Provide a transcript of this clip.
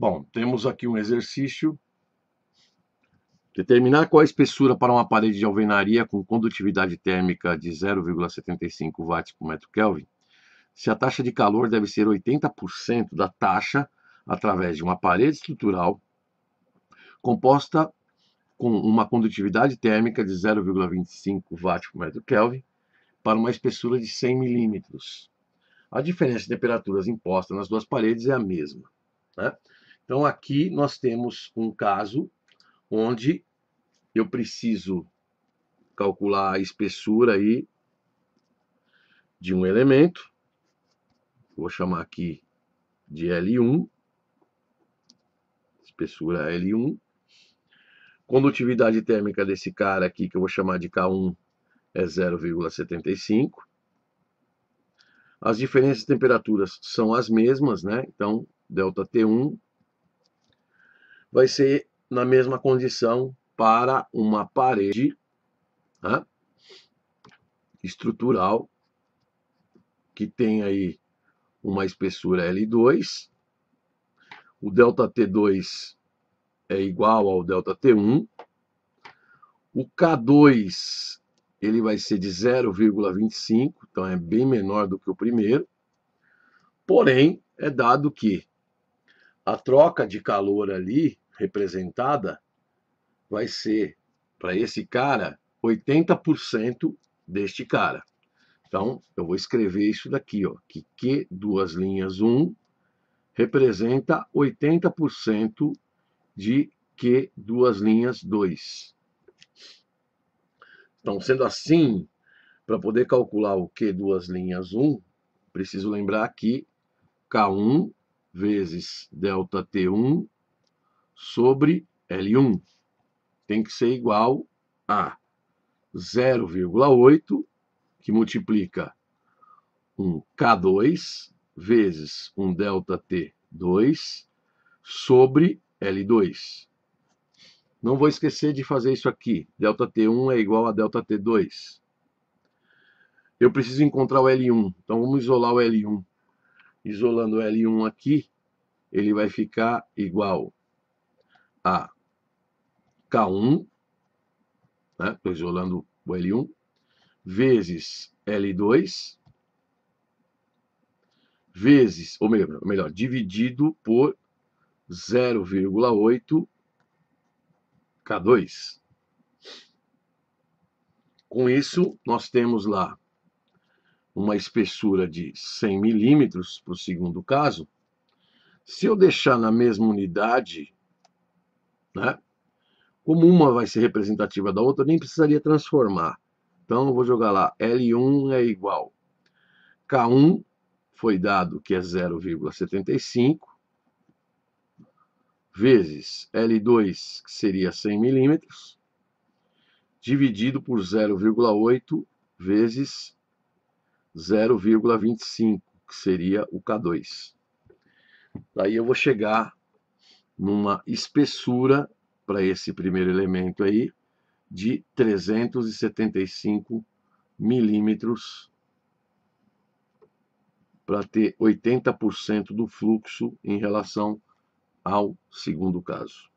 Bom, temos aqui um exercício. Determinar qual a espessura para uma parede de alvenaria com condutividade térmica de 0,75 watts por metro Kelvin, se a taxa de calor deve ser 80% da taxa através de uma parede estrutural composta com uma condutividade térmica de 0,25 watts por metro Kelvin para uma espessura de 100 milímetros. A diferença de temperaturas imposta nas duas paredes é a mesma. Né? Então, aqui nós temos um caso onde eu preciso calcular a espessura aí de um elemento. Vou chamar aqui de L1, espessura L1. Condutividade térmica desse cara aqui, que eu vou chamar de K1, é 0,75. As diferenças de temperaturas são as mesmas, né? Então, delta T1 vai ser na mesma condição para uma parede né, estrutural que tem aí uma espessura L2, o ΔT2 é igual ao ΔT1, o K2 ele vai ser de 0,25, então é bem menor do que o primeiro. Porém, é dado que a troca de calor ali representada vai ser para esse cara 80% deste cara. Então, eu vou escrever isso daqui, ó, que Q duas linhas 1 representa 80% de Q duas linhas 2. Então, sendo assim, para poder calcular o Q duas linhas 1, preciso lembrar que K1 vezes delta T1 sobre L1 tem que ser igual a 0,8, que multiplica um K2 vezes um δt 2 sobre L2. Não vou esquecer de fazer isso aqui. δt 1 é igual a δt 2 Eu preciso encontrar o L1. Então vamos isolar o L1. Isolando o L1 aqui, ele vai ficar igual a K1, né? Estou isolando o L1, vezes L2, vezes, ou melhor, melhor dividido por 0,8 K2. Com isso, nós temos lá uma espessura de 100 milímetros para o segundo caso. Se eu deixar na mesma unidade né? Como uma vai ser representativa da outra, nem precisaria transformar. Então, eu vou jogar lá, L1 é igual. K1 foi dado que é 0,75 vezes L2, que seria 100 milímetros, dividido por 0,8 vezes 0,25, que seria o K2. Daí eu vou chegar numa espessura para esse primeiro elemento aí de 375 milímetros para ter 80% do fluxo em relação ao segundo caso.